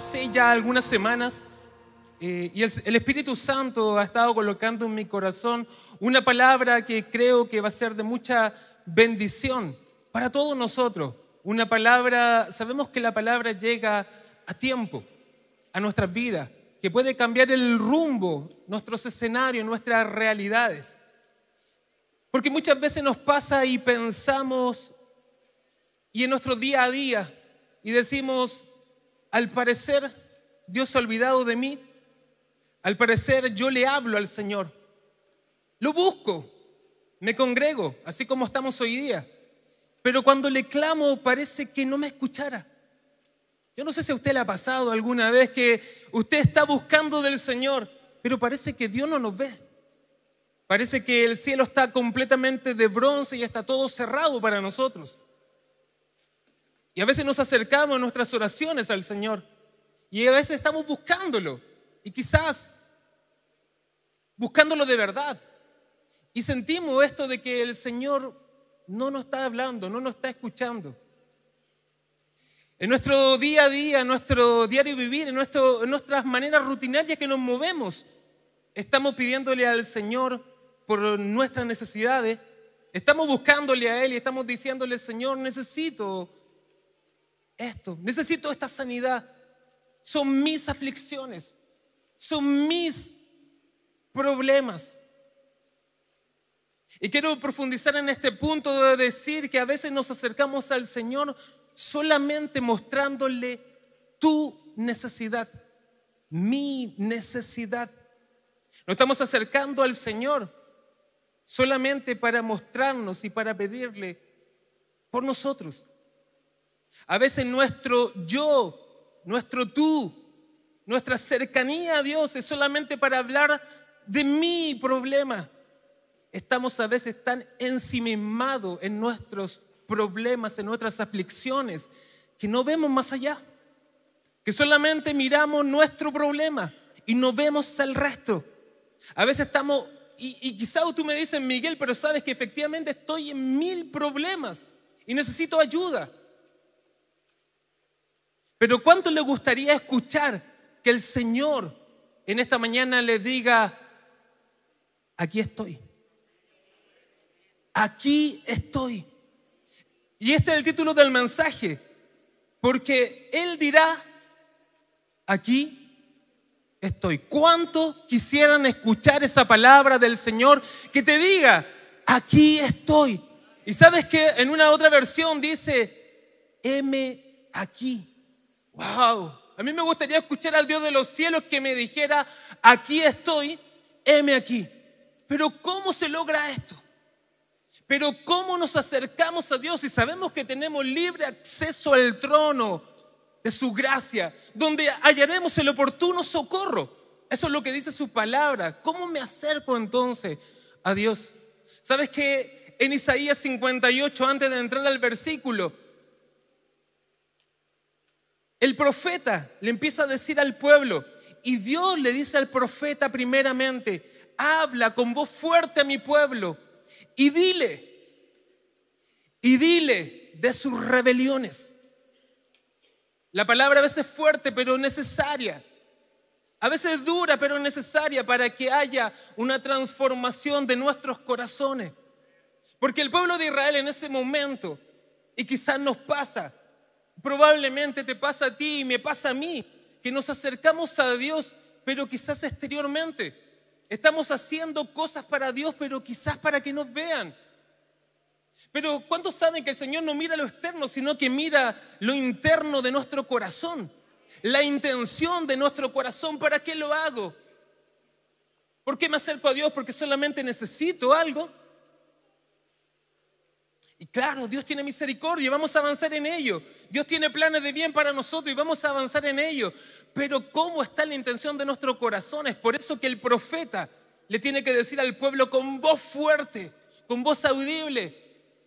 sé, ya algunas semanas, eh, y el, el, Espíritu Santo ha estado colocando en mi corazón una palabra que creo que va a ser de mucha bendición para todos nosotros. Una palabra, sabemos que la palabra llega a tiempo, a nuestras vidas, que puede cambiar el rumbo, nuestros escenarios, nuestras realidades. Porque muchas veces nos pasa y pensamos y en nuestro día a día y decimos, al parecer Dios ha olvidado de mí, al parecer yo le hablo al Señor, lo busco, me congrego, así como estamos hoy día, pero cuando le clamo parece que no me escuchara. Yo no sé si a usted le ha pasado alguna vez que usted está buscando del Señor, pero parece que Dios no nos ve. Parece que el cielo está completamente de bronce y está todo cerrado para nosotros. Y a veces nos acercamos en nuestras oraciones al Señor. Y a veces estamos buscándolo. Y quizás buscándolo de verdad. Y sentimos esto de que el Señor no nos está hablando, no nos está escuchando. En nuestro día a día, en nuestro diario vivir, en, en nuestras maneras rutinarias que nos movemos, estamos pidiéndole al Señor por nuestras necesidades, estamos buscándole a Él y estamos diciéndole, Señor, necesito esto, necesito esta sanidad. Son mis aflicciones, son mis problemas. Y quiero profundizar en este punto de decir que a veces nos acercamos al Señor solamente mostrándole tu necesidad, mi necesidad. No estamos acercando al Señor solamente para mostrarnos y para pedirle por nosotros. A veces nuestro yo, nuestro tú, nuestra cercanía a Dios es solamente para hablar de mi problema. Estamos a veces tan ensimismados en nuestros problemas, en nuestras aflicciones, que no vemos más allá, que solamente miramos nuestro problema y no vemos el resto. A veces estamos, y, quizá tú me dices, Miguel, pero sabes que efectivamente estoy en mil problemas y necesito ayuda. Pero ¿cuánto le gustaría escuchar que el Señor en esta mañana le diga, aquí estoy? Aquí estoy. Y este es el título del mensaje, porque Él dirá, aquí estoy. ¿Cuánto quisieran escuchar esa palabra del Señor que te diga, aquí estoy? Y sabes que en una otra versión dice, heme aquí. ¡Wow! A mí me gustaría escuchar al Dios de los cielos que me dijera, aquí estoy, heme aquí. Pero ¿cómo se logra esto? Pero ¿cómo nos acercamos a Dios si sabemos que tenemos libre acceso al trono de su gracia, donde hallaremos el oportuno socorro? Eso es lo que dice su palabra. ¿Cómo me acerco entonces a Dios? ¿Sabes que en Isaías 58, antes de entrar al versículo, el profeta le empieza a decir al pueblo, y Dios le dice al profeta primeramente, habla con voz fuerte a mi pueblo y dile, y dile de sus rebeliones. La palabra a veces fuerte, pero necesaria. A veces dura, pero necesaria para que haya una transformación de nuestros corazones. Porque el pueblo de Israel en ese momento, y quizás nos pasa, Probablemente te pasa a ti y me pasa a mí, que nos acercamos a Dios, pero quizás exteriormente. Estamos haciendo cosas para Dios, pero quizás para que nos vean. Pero ¿cuántos saben que el Señor no mira lo externo, sino que mira lo interno de nuestro corazón? La intención de nuestro corazón, ¿para qué lo hago? ¿Por qué me acerco a Dios? ¿Porque solamente necesito algo? Y claro, Dios tiene misericordia y vamos a avanzar en ello. Dios tiene planes de bien para nosotros y vamos a avanzar en ello. Pero ¿cómo está la intención de nuestro corazón? Es por eso que el profeta le tiene que decir al pueblo con voz fuerte, con voz audible,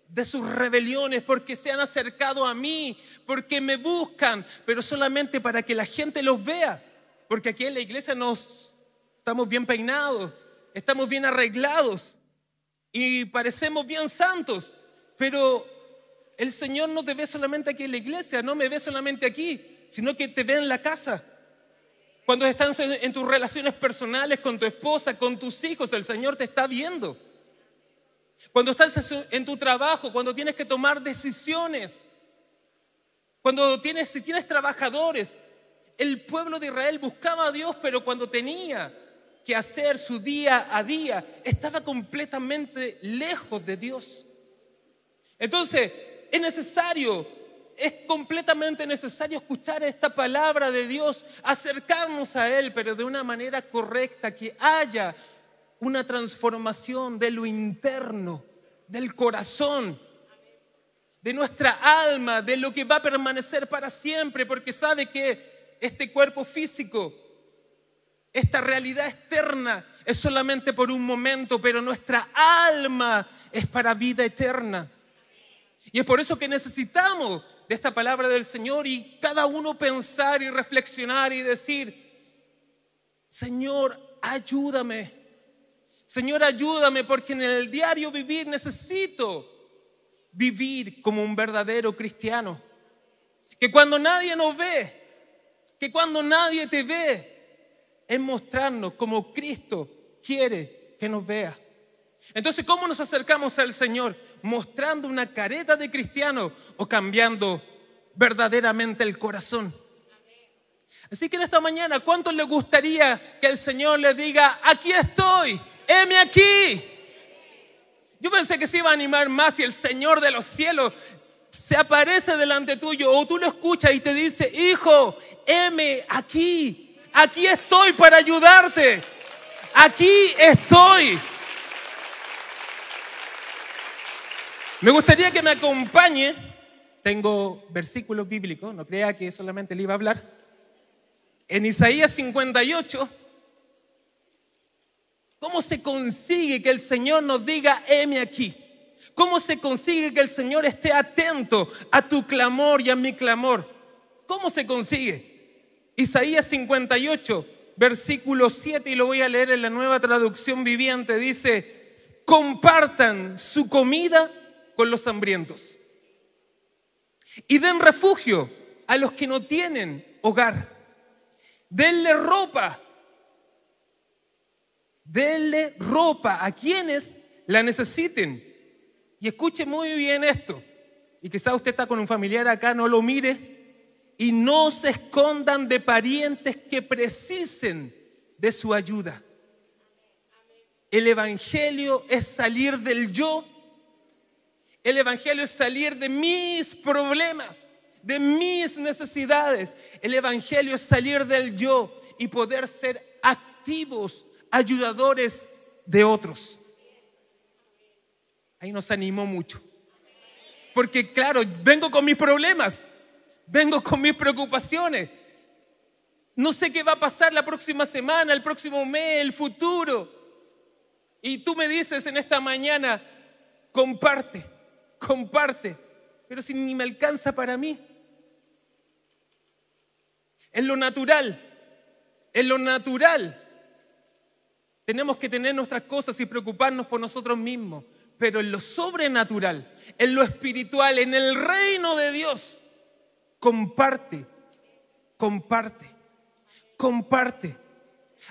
de sus rebeliones, porque se han acercado a mí, porque me buscan, pero solamente para que la gente los vea. Porque aquí en la iglesia nos estamos bien peinados, estamos bien arreglados y parecemos bien santos, pero el Señor no te ve solamente aquí en la iglesia, no me ve solamente aquí, sino que te ve en la casa. Cuando estás en tus relaciones personales con tu esposa, con tus hijos, el Señor te está viendo. Cuando estás en tu trabajo, cuando tienes que tomar decisiones, cuando tienes, si tienes trabajadores, el pueblo de Israel buscaba a Dios, pero cuando tenía que hacer su día a día, estaba completamente lejos de Dios. Entonces, es necesario, es completamente necesario escuchar esta palabra de Dios, acercarnos a Él, pero de una manera correcta, que haya una transformación de lo interno, del corazón, de nuestra alma, de lo que va a permanecer para siempre, porque sabe que este cuerpo físico, esta realidad externa, es solamente por un momento, pero nuestra alma es para vida eterna. Y es por eso que necesitamos de esta palabra del Señor y cada uno pensar y reflexionar y decir, Señor, ayúdame. Señor, ayúdame porque en el diario vivir necesito vivir como un verdadero cristiano. Que cuando nadie nos ve, que cuando nadie te ve, es mostrarnos como Cristo quiere que nos vea. Entonces, ¿cómo nos acercamos al Señor? ¿Mostrando una careta de cristiano o cambiando verdaderamente el corazón? Así que en esta mañana, ¿cuánto le gustaría que el Señor le diga, aquí estoy, heme aquí? Yo pensé que se iba a animar más si el Señor de los cielos se aparece delante tuyo o tú lo escuchas y te dice, hijo, heme aquí, aquí estoy para ayudarte, aquí estoy. Me gustaría que me acompañe. Tengo versículo bíblico, no crea que solamente le iba a hablar. En Isaías 58, ¿cómo se consigue que el Señor nos diga, heme aquí? ¿Cómo se consigue que el Señor esté atento a tu clamor y a mi clamor? ¿Cómo se consigue? Isaías 58, versículo 7, y lo voy a leer en la nueva traducción viviente, dice, compartan su comida con los hambrientos. Y den refugio a los que no tienen hogar. Denle ropa. Denle ropa a quienes la necesiten. Y escuche muy bien esto. Y quizá usted está con un familiar acá, no lo mire. Y no se escondan de parientes que precisen de su ayuda. El Evangelio es salir del yo el Evangelio es salir de mis problemas, de mis necesidades. El Evangelio es salir del yo y poder ser activos, ayudadores de otros. Ahí nos animó mucho. Porque claro, vengo con mis problemas, vengo con mis preocupaciones. No sé qué va a pasar la próxima semana, el próximo mes, el futuro. Y tú me dices en esta mañana, comparte, comparte, pero si ni me alcanza para mí. En lo natural, en lo natural, tenemos que tener nuestras cosas y preocuparnos por nosotros mismos, pero en lo sobrenatural, en lo espiritual, en el reino de Dios, comparte, comparte, comparte.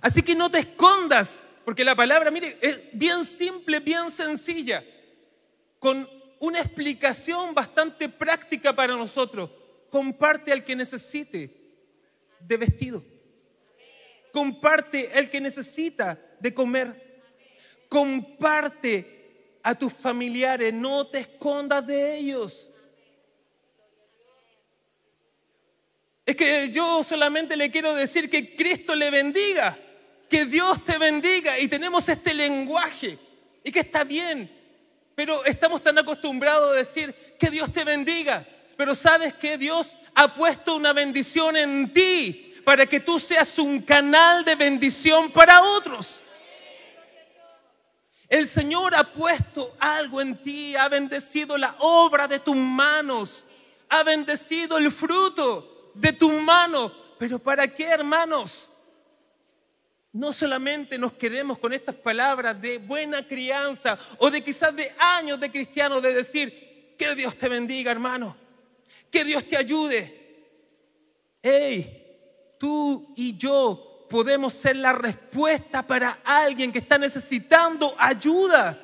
Así que no te escondas, porque la palabra, mire, es bien simple, bien sencilla, con una explicación bastante práctica para nosotros. Comparte al que necesite de vestido. Comparte al que necesita de comer. Comparte a tus familiares, no te escondas de ellos. Es que yo solamente le quiero decir que Cristo le bendiga, que Dios te bendiga y tenemos este lenguaje y que está bien pero estamos tan acostumbrados a decir que Dios te bendiga. Pero sabes que Dios ha puesto una bendición en ti para que tú seas un canal de bendición para otros. El Señor ha puesto algo en ti, ha bendecido la obra de tus manos, ha bendecido el fruto de tu mano. Pero ¿para qué, hermanos? no solamente nos quedemos con estas palabras de buena crianza o de quizás de años de cristiano de decir, que Dios te bendiga hermano, que Dios te ayude. Hey, tú y yo podemos ser la respuesta para alguien que está necesitando ayuda.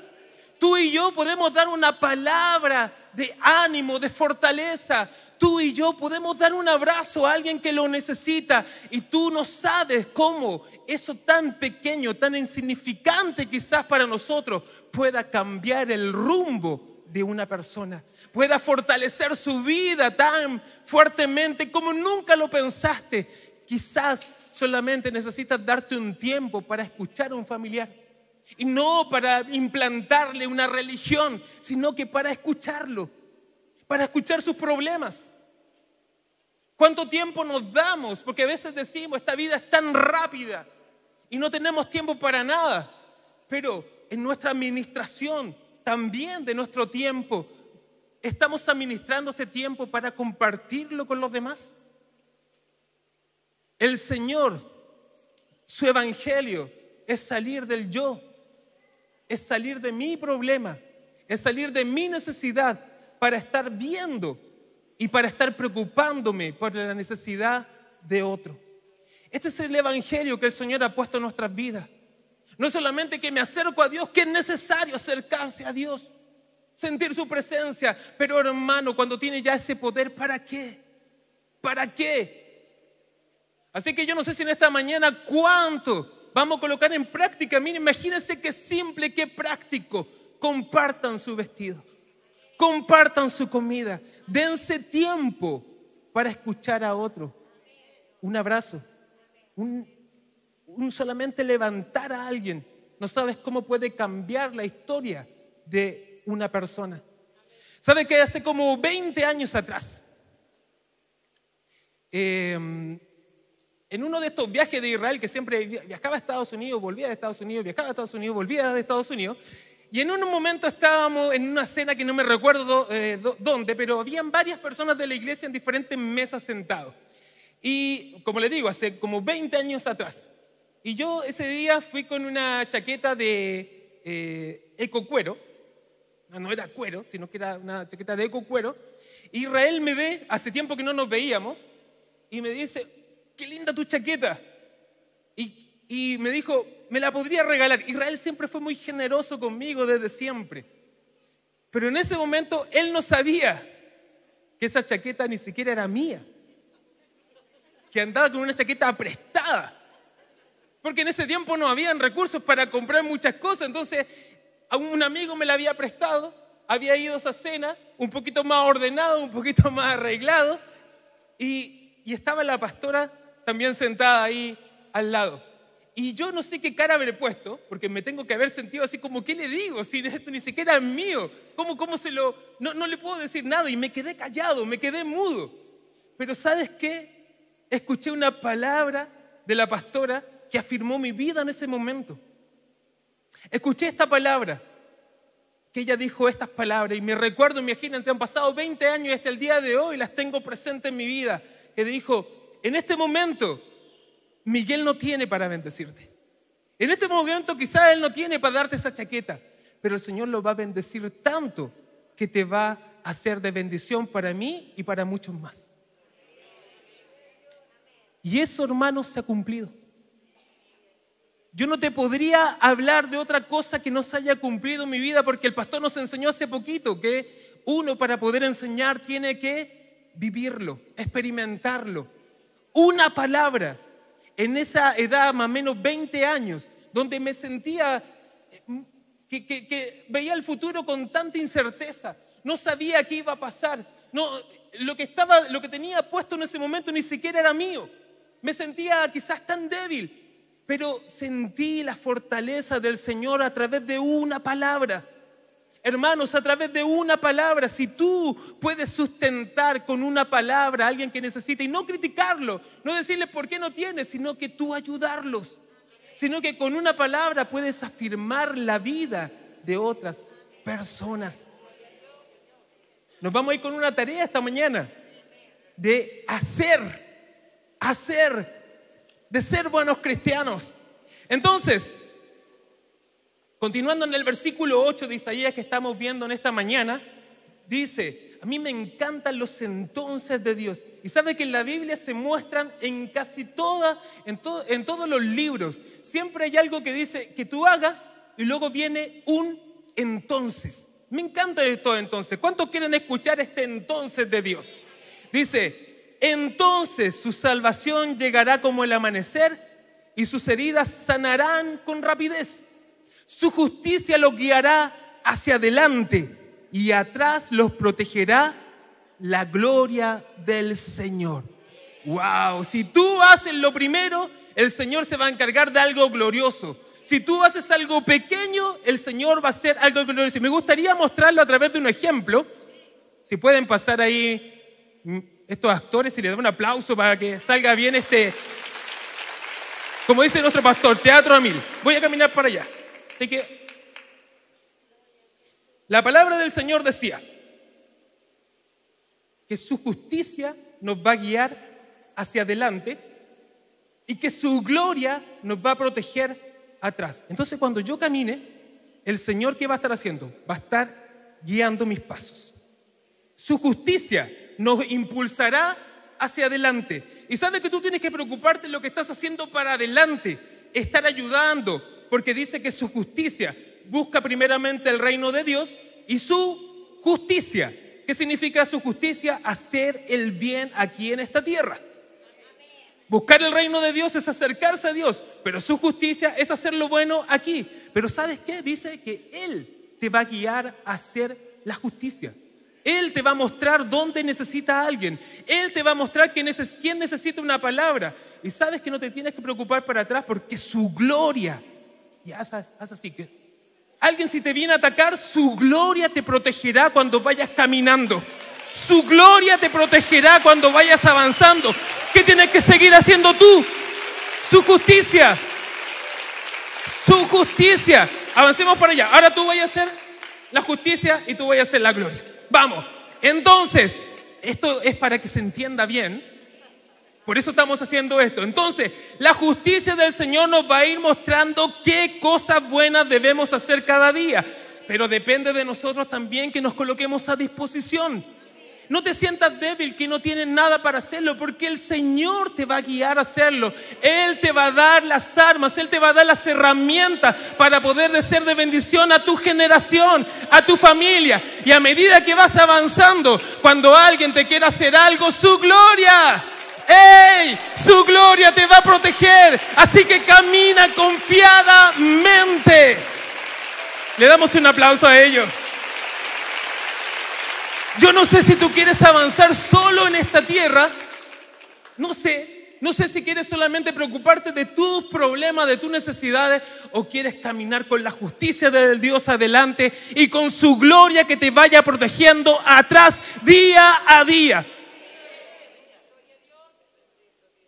Tú y yo podemos dar una palabra de ánimo, de fortaleza tú y yo podemos dar un abrazo a alguien que lo necesita y tú no sabes cómo eso tan pequeño, tan insignificante quizás para nosotros pueda cambiar el rumbo de una persona, pueda fortalecer su vida tan fuertemente como nunca lo pensaste. Quizás solamente necesitas darte un tiempo para escuchar a un familiar. Y no para implantarle una religión, sino que para escucharlo para escuchar sus problemas. ¿Cuánto tiempo nos damos? Porque a veces decimos, esta vida es tan rápida y no tenemos tiempo para nada. Pero en nuestra administración también de nuestro tiempo, ¿estamos administrando este tiempo para compartirlo con los demás? El Señor, su evangelio es salir del yo, es salir de mi problema, es salir de mi necesidad para estar viendo y para estar preocupándome por la necesidad de otro. Este es el Evangelio que el Señor ha puesto en nuestras vidas. No solamente que me acerco a Dios, que es necesario acercarse a Dios, sentir su presencia, pero hermano, cuando tiene ya ese poder, ¿para qué? ¿Para qué? Así que yo no sé si en esta mañana cuánto vamos a colocar en práctica. Mira, imagínense qué simple, qué práctico. Compartan su vestido compartan su comida, dense tiempo para escuchar a otro. Un abrazo, un, solamente levantar a alguien. No sabes cómo puede cambiar la historia de una persona. ¿Sabe que hace como 20 años atrás, em, en uno de estos viajes de Israel, que siempre viajaba a Estados Unidos, volvía a Estados Unidos, viajaba a Estados Unidos, volvía de Estados Unidos, y en un momento estábamos en una cena que no me recuerdo eh, dónde, pero habían varias personas de la iglesia en diferentes mesas sentados. Y como le digo, hace como 20 años atrás. Y yo ese día fui con una chaqueta de eh, eco cuero. No, era cuero, sino que era una chaqueta de eco cuero. Israel me ve, hace tiempo que no nos veíamos, y me dice, qué linda tu chaqueta. y me dijo, me la podría regalar. Israel siempre fue muy generoso conmigo desde siempre. Pero en ese momento él no sabía que esa chaqueta ni siquiera era mía. Que andaba con una chaqueta prestada. Porque en ese tiempo no habían recursos para comprar muchas cosas. Entonces, a un amigo me la había prestado. Había ido a esa cena un poquito más ordenado, un poquito más arreglado. y estaba la pastora también sentada ahí al lado y yo no sé qué cara habré puesto, porque me tengo que haber sentido así como, ¿qué le digo? Si esto ni siquiera es mío, ¿cómo, cómo se lo...? No, no le puedo decir nada y me quedé callado, me quedé mudo. Pero ¿sabes qué? Escuché una palabra de la pastora que afirmó mi vida en ese momento. Escuché esta palabra, que ella dijo estas palabras y me recuerdo, imagínense, han pasado 20 años y hasta el día de hoy las tengo presentes en mi vida, que dijo, en este momento Miguel no tiene para bendecirte. En este momento quizás Él no tiene para darte esa chaqueta, pero el Señor lo va a bendecir tanto que te va a ser de bendición para mí y para muchos más. Y eso, hermano, se ha cumplido. Yo no te podría hablar de otra cosa que no se haya cumplido en mi vida, porque el pastor nos enseñó hace poquito que uno para poder enseñar tiene que vivirlo, experimentarlo. Una palabra en esa edad, más o menos 20 años, donde me sentía eh, que, veía el futuro con tanta incerteza, no sabía qué iba a pasar, lo, que estaba, lo que tenía puesto en ese momento ni siquiera era mío, me sentía quizás tan débil, pero sentí la fortaleza del Señor a través de una palabra Hermanos, a través de una palabra, si tú puedes sustentar con una palabra a alguien que necesita y no criticarlo, no decirle por qué no tiene, sino que tú ayudarlos, sino que con una palabra puedes afirmar la vida de otras personas. Nos vamos a ir con una tarea esta mañana de hacer, hacer, de ser buenos cristianos. Entonces, Continuando en el versículo 8 de Isaías que estamos viendo en esta mañana, dice, a mí me encantan los entonces de Dios. Y sabe que en la Biblia se muestran en casi toda, en, todo, en todos los libros. Siempre hay algo que dice que tú hagas y luego viene un entonces. Me encanta esto entonces. ¿Cuántos quieren escuchar este entonces de Dios? Dice, entonces su salvación llegará como el amanecer y sus heridas sanarán con rapidez. Su justicia los guiará hacia adelante y atrás los protegerá la gloria del Señor. Wow, si tú haces lo primero, el Señor se va a encargar de algo glorioso. Si tú haces algo pequeño, el Señor va a hacer algo glorioso. Me gustaría mostrarlo a través de un ejemplo. Si pueden pasar ahí mm, estos actores y le dan un aplauso para que salga bien este, como dice nuestro pastor, teatro a mil. Voy a caminar para allá. Así que la palabra del Señor decía que su justicia nos va a guiar hacia adelante y que su gloria nos va a proteger atrás. Entonces cuando yo camine, el Señor ¿qué va a estar haciendo? Va a estar guiando mis pasos. Su justicia nos impulsará hacia adelante. Y sabe que tú tienes que preocuparte en lo que estás haciendo para adelante, estar ayudando, porque dice que su justicia busca primeramente el reino de Dios y su justicia. ¿Qué significa su justicia? Hacer el bien aquí en esta tierra. Buscar el reino de Dios es acercarse a Dios, pero su justicia es hacer lo bueno aquí. Pero ¿sabes qué? Dice que Él te va a guiar a hacer la justicia. Él te va a mostrar dónde necesita alguien. Él te va a mostrar quién necesita una palabra. Y sabes que no te tienes que preocupar para atrás porque su gloria y haz, así que Alguien si te viene a atacar, su gloria te protegerá cuando vayas caminando. Su gloria te protegerá cuando vayas avanzando. ¿Qué tienes que seguir haciendo tú? Su justicia. Su justicia. Avancemos para allá. Ahora tú voy a hacer la justicia y tú voy a hacer la gloria. Vamos. Entonces, esto es para que se entienda bien. Por eso estamos haciendo esto. Entonces, la justicia del Señor nos va a ir mostrando qué cosas buenas debemos hacer cada día. Pero depende de nosotros también que nos coloquemos a disposición. No te sientas débil que no tienes nada para hacerlo, porque el Señor te va a guiar a hacerlo. Él te va a dar las armas, Él te va a dar las herramientas para poder ser de bendición a tu generación, a tu familia. Y a medida que vas avanzando, cuando alguien te quiera hacer algo, su gloria ¡Ey! Su gloria te va a proteger. Así que camina confiadamente. Le damos un aplauso a ellos. Yo no sé si tú quieres avanzar solo en esta tierra. No sé. No sé si quieres solamente preocuparte de tus problemas, de tus necesidades, o quieres caminar con la justicia de Dios adelante y con su gloria que te vaya protegiendo atrás día a día.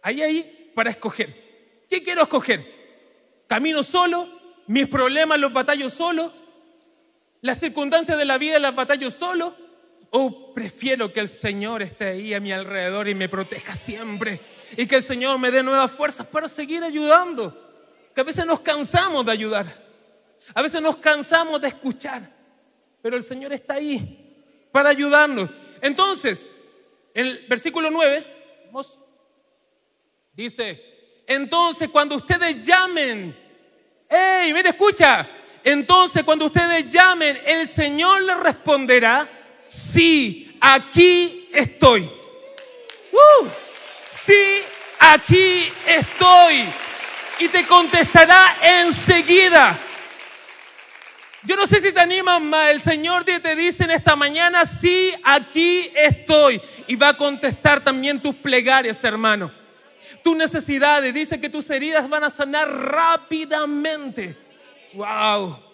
Ahí ahí para escoger. ¿Qué quiero escoger? ¿Camino solo? ¿Mis problemas los batallo solo? ¿Las circunstancias de la vida las batallo solo? ¿O prefiero que el Señor esté ahí a mi alrededor y me proteja siempre? Y que el Señor me dé nuevas fuerzas para seguir ayudando. Que a veces nos cansamos de ayudar. A veces nos cansamos de escuchar. Pero el Señor está ahí para ayudarnos. Entonces, el versículo 9, vamos Dice, entonces cuando ustedes llamen, hey, mire, escucha, entonces cuando ustedes llamen, el Señor le responderá, sí, aquí estoy. ¡Uh! sí, aquí estoy. Y te contestará enseguida. Yo no sé si te animas más. El Señor te dice en esta mañana, sí, aquí estoy. Y va a contestar también tus plegarias, hermano. Tus necesidades. dice que tus heridas van a sanar rápidamente. ¡Wow!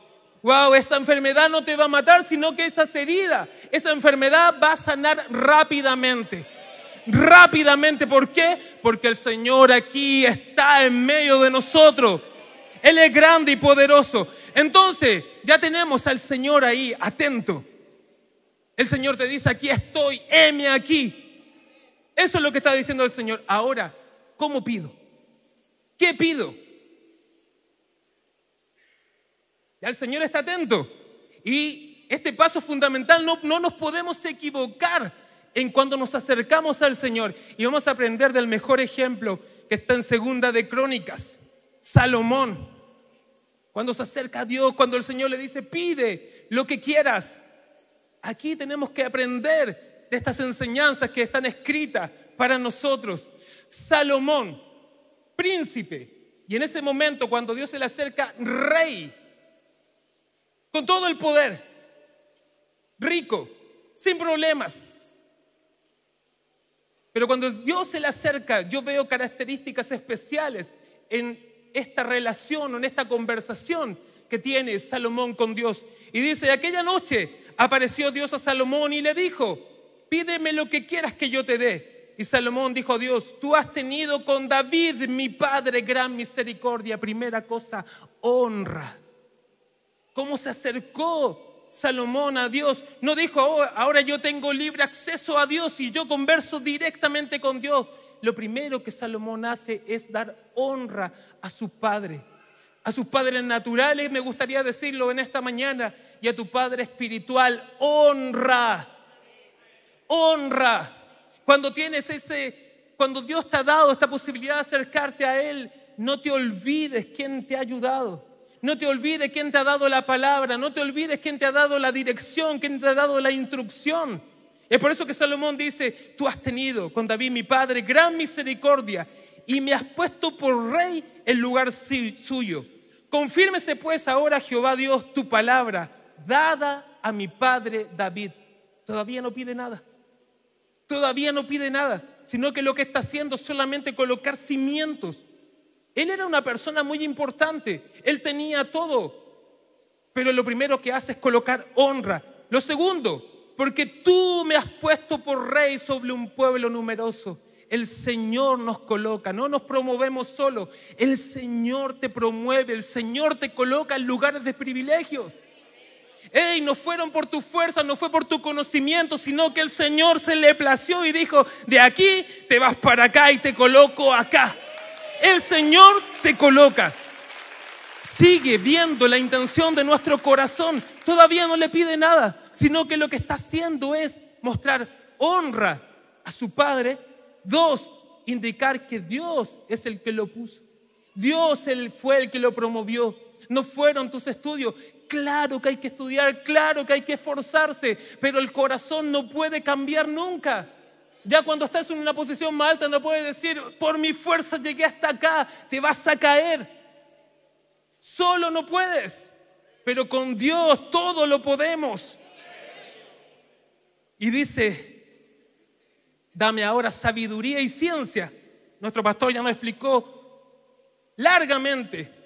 Wow, esa enfermedad no te va a matar, sino que esas heridas, esa enfermedad va a sanar rápidamente. Rápidamente, ¿por qué? Porque el Señor aquí está en medio de nosotros. Él es grande y poderoso. Entonces, ya tenemos al Señor ahí, atento. El Señor te dice, aquí estoy, heme aquí. Eso es lo que está diciendo el Señor. Ahora, ¿Cómo pido? ¿Qué pido? Ya el Señor está atento. Y este paso fundamental, no, no nos podemos equivocar en cuando nos acercamos al Señor. Y vamos a aprender del mejor ejemplo que está en Segunda de Crónicas, Salomón. Cuando se acerca a Dios, cuando el Señor le dice, pide lo que quieras. Aquí tenemos que aprender de estas enseñanzas que están escritas para nosotros. Salomón, príncipe. Y en ese momento, cuando Dios se le acerca, rey, con todo el poder, rico, sin problemas. Pero cuando Dios se le acerca, yo veo características especiales en esta relación, en esta conversación que tiene Salomón con Dios. Y dice, aquella noche apareció Dios a Salomón y le dijo, pídeme lo que quieras que yo te dé y Salomón dijo, a Dios, tú has tenido con David, mi padre, gran misericordia. Primera cosa, honra. ¿Cómo se acercó Salomón a Dios? No dijo, oh, ahora yo tengo libre acceso a Dios y yo converso directamente con Dios. Lo primero que Salomón hace es dar honra a su padre. A sus padres naturales, me gustaría decirlo en esta mañana, y a tu padre espiritual, honra. Honra. Cuando tienes ese, cuando Dios te ha dado esta posibilidad de acercarte a Él, no te olvides quién te ha ayudado. No te olvides quién te ha dado la palabra, no te olvides quién te ha dado la dirección, quién te ha dado la instrucción. Es por eso que Salomón dice, tú has tenido con David mi padre gran misericordia y me has puesto por rey en lugar suyo. Confírmese pues ahora, Jehová Dios, tu palabra dada a mi padre David. Todavía no pide nada. Todavía no pide nada, sino que lo que está haciendo es solamente colocar cimientos. Él era una persona muy importante, él tenía todo, pero lo primero que hace es colocar honra. Lo segundo, porque tú me has puesto por rey sobre un pueblo numeroso. El Señor nos coloca, no nos promovemos solo. El Señor te promueve, el Señor te coloca en lugares de privilegios no fueron por tu fuerza, no fue por tu conocimiento, sino que el Señor se le plació y dijo, de aquí te vas para acá y te coloco acá. El Señor te coloca. Sigue viendo la intención de nuestro corazón. Todavía no le pide nada, sino que lo que está haciendo es mostrar honra a su Padre. Dos, indicar que Dios es el que lo puso. Dios fue el que lo promovió. No fueron tus estudios. Claro que hay que estudiar, claro que hay que esforzarse, pero el corazón no puede cambiar nunca. Ya cuando estás en una posición más alta no puedes decir, por mi fuerza llegué hasta acá, te vas a caer. Solo no puedes, pero con Dios todo lo podemos. Y dice, dame ahora sabiduría y ciencia. Nuestro pastor ya nos explicó largamente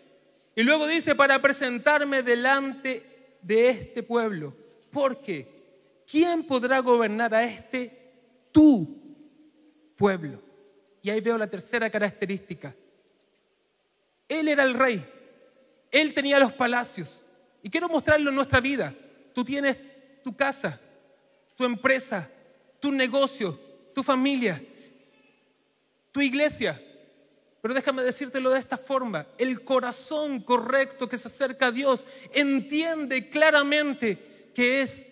y luego dice, para presentarme delante de este pueblo. Porque, ¿quién podrá gobernar a este tu pueblo? Y ahí veo la tercera característica. Él era el rey. Él tenía los palacios. Y quiero mostrarlo en nuestra vida. Tú tienes tu casa, tu empresa, tu negocio, tu familia, tu iglesia, pero déjame decírtelo de esta forma. El corazón correcto que se acerca a Dios entiende claramente que es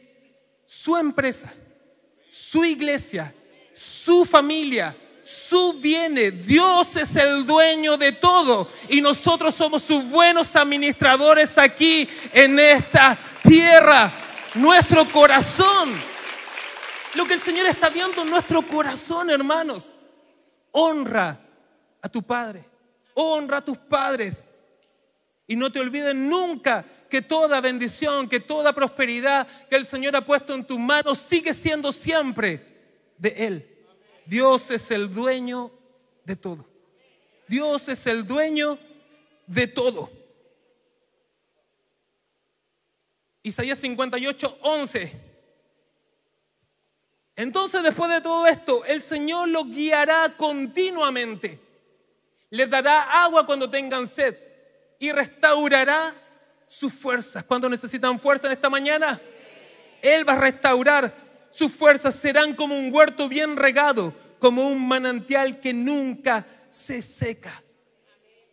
su empresa, su iglesia, su familia, su viene. Dios es el dueño de todo y nosotros somos sus buenos administradores aquí en esta tierra. Nuestro corazón. Lo que el Señor está viendo en nuestro corazón, hermanos. Honra a tu padre. Honra a tus padres. Y no te olvides nunca que toda bendición, que toda prosperidad que el Señor ha puesto en tus manos sigue siendo siempre de Él. Dios es el dueño de todo. Dios es el dueño de todo. Isaías 58, 11. Entonces, después de todo esto, el Señor lo guiará continuamente les dará agua cuando tengan sed y restaurará sus fuerzas. cuando necesitan fuerza en esta mañana? Él va a restaurar sus fuerzas. Serán como un huerto bien regado, como un manantial que nunca se seca.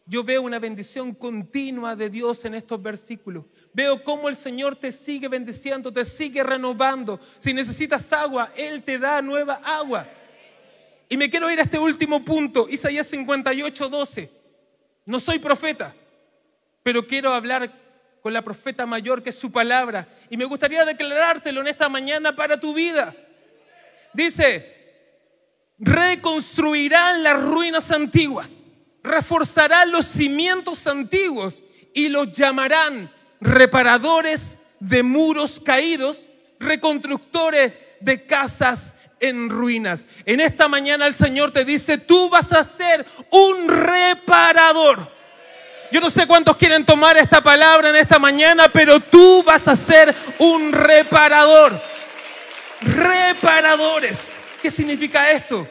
Yo veo una bendición continua de Dios en estos versículos. Veo cómo el Señor te sigue bendiciendo, te sigue renovando. Si necesitas agua, Él te da nueva agua. Y me quiero ir a este último punto, Isaías 58, 12. No soy profeta, pero quiero hablar con la profeta mayor que es su palabra. Y me gustaría declarártelo en esta mañana para tu vida. Dice, reconstruirán las ruinas antiguas, reforzarán los cimientos antiguos y los llamarán reparadores de muros caídos, reconstructores de casas en ruinas. En esta mañana el Señor te dice, tú vas a ser un reparador. Yo no sé cuántos quieren tomar esta palabra en esta mañana, pero tú vas a ser un reparador. Reparadores. ¿Qué significa esto?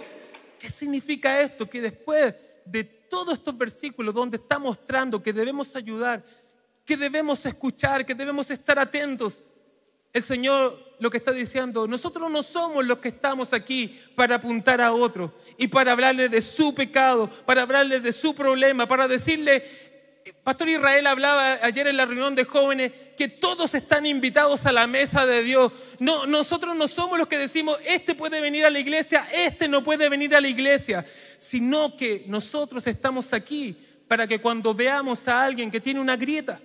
¿Qué significa esto? Que después de todos estos versículos donde está mostrando que debemos ayudar, que debemos escuchar, que debemos estar atentos, el Señor lo que está diciendo, nosotros no somos los que estamos aquí para apuntar a otro y para hablarle de su pecado, para hablarle de su problema, para decirle, Pastor Israel hablaba ayer en la reunión de jóvenes que todos están invitados a la mesa de Dios. No, nosotros no somos los que decimos, este puede venir a la iglesia, este no puede venir a la iglesia, sino que nosotros estamos aquí para que cuando veamos a alguien que tiene una grieta,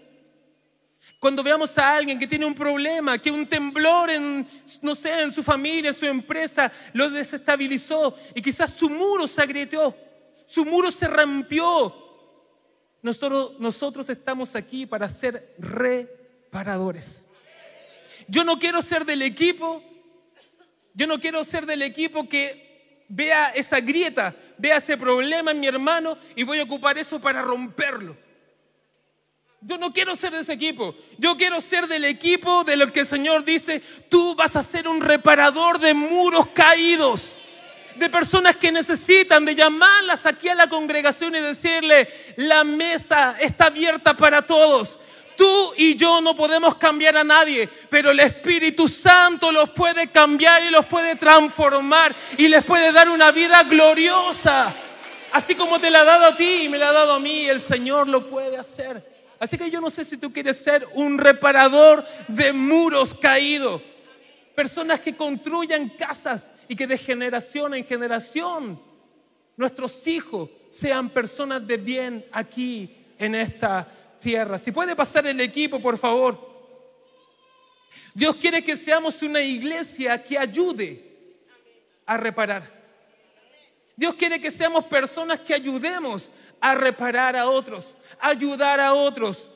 cuando veamos a alguien que tiene un problema, que un temblor en, no sé, en su familia, en su empresa, lo desestabilizó y quizás su muro se agrietó, su muro se rompió. Nosotros, nosotros estamos aquí para ser reparadores. Yo no quiero ser del equipo, yo no quiero ser del equipo que vea esa grieta, vea ese problema en mi hermano y voy a ocupar eso para romperlo. Yo no quiero ser de ese equipo. Yo quiero ser del equipo de lo que el Señor dice, tú vas a ser un reparador de muros caídos, de personas que necesitan, de llamarlas aquí a la congregación y decirle, la mesa está abierta para todos. Tú y yo no podemos cambiar a nadie, pero el Espíritu Santo los puede cambiar y los puede transformar y les puede dar una vida gloriosa. Así como te la ha dado a ti y me la ha dado a mí, el Señor lo puede hacer. Así que yo no sé si tú quieres ser un reparador de muros caídos. Personas que construyan casas y que de generación en generación nuestros hijos sean personas de bien aquí en esta tierra. Si puede pasar el equipo, por favor. Dios quiere que seamos una iglesia que ayude a reparar. Dios quiere que seamos personas que ayudemos a reparar a otros, ayudar a otros.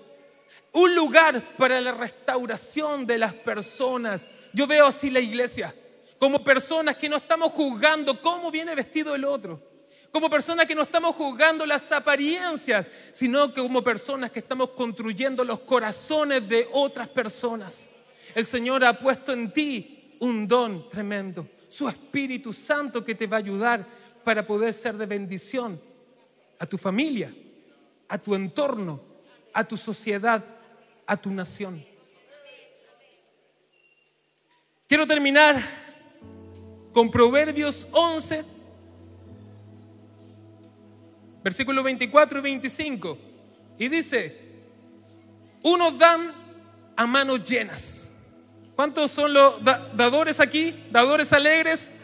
Un lugar para la restauración de las personas. Yo veo así la iglesia, como personas que no estamos juzgando cómo viene vestido el otro, como personas que no estamos juzgando las apariencias, sino que como personas que estamos construyendo los corazones de otras personas. El Señor ha puesto en ti un don tremendo, su Espíritu Santo que te va a ayudar para poder ser de bendición a tu familia, a tu entorno, a tu sociedad, a tu nación. Quiero terminar con Proverbios 11, versículos 24 y 25. Y dice, unos dan a manos llenas. ¿Cuántos son los dadores aquí? ¿Dadores alegres?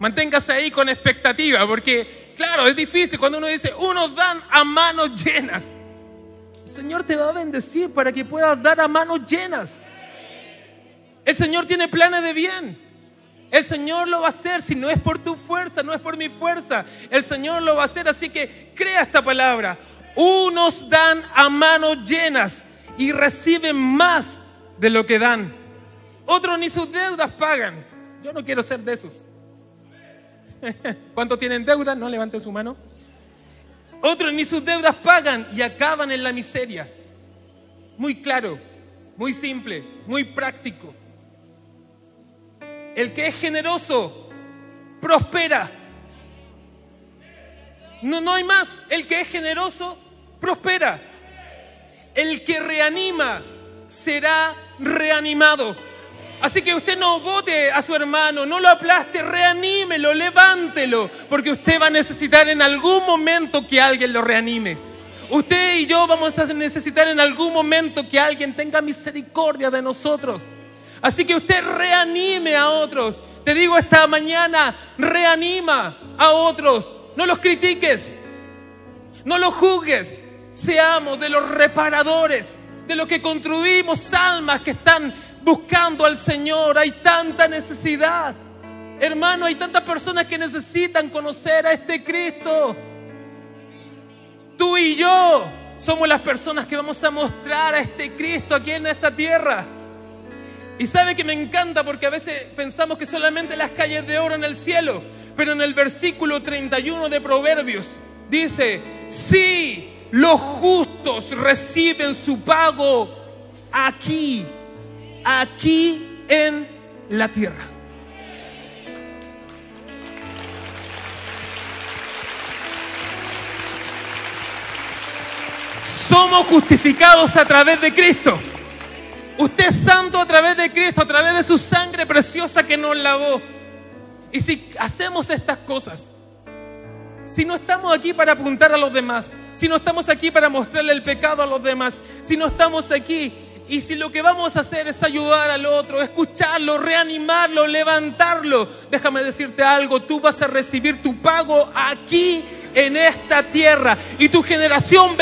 Manténgase ahí con expectativa, porque claro, es difícil cuando uno dice, unos dan a manos llenas. El Señor te va a bendecir para que puedas dar a manos llenas. El Señor tiene planes de bien. El Señor lo va a hacer, si no es por tu fuerza, no es por mi fuerza. El Señor lo va a hacer, así que crea esta palabra. Unos dan a manos llenas y reciben más de lo que dan. Otros ni sus deudas pagan. Yo no quiero ser de esos. ¿Cuántos tienen deudas? No levanten su mano. Otros ni sus deudas pagan y acaban en la miseria. Muy claro, muy simple, muy práctico. El que es generoso prospera. No, no hay más. El que es generoso prospera. El que reanima será reanimado. Así que usted no vote a su hermano, no lo aplaste, reanímelo, levántelo, porque usted va a necesitar en algún momento que alguien lo reanime. Usted y yo vamos a necesitar en algún momento que alguien tenga misericordia de nosotros. Así que usted reanime a otros. Te digo esta mañana, reanima a otros. No los critiques, no los juzgues. Seamos de los reparadores, de los que construimos almas que están buscando al Señor. Hay tanta necesidad. Hermano, hay tantas personas que necesitan conocer a este Cristo. Tú y yo somos las personas que vamos a mostrar a este Cristo aquí en esta tierra. Y sabe que me encanta porque a veces pensamos que solamente las calles de oro en el cielo, pero en el versículo 31 de Proverbios dice, si los justos reciben su pago aquí aquí en la tierra. Somos justificados a través de Cristo. Usted es santo a través de Cristo, a través de su sangre preciosa que nos lavó. Y si hacemos estas cosas, si no estamos aquí para apuntar a los demás, si no estamos aquí para mostrarle el pecado a los demás, si no estamos aquí y si lo que vamos a hacer es ayudar al otro, escucharlo, reanimarlo, levantarlo, déjame decirte algo, tú vas a recibir tu pago aquí en esta tierra. Y tu generación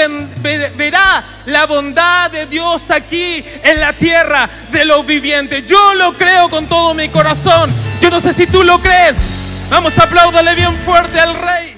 verá la bondad de Dios aquí en la tierra de los vivientes. Yo lo creo con todo mi corazón. Yo no sé si tú lo crees. Vamos, apláudale bien fuerte al Rey.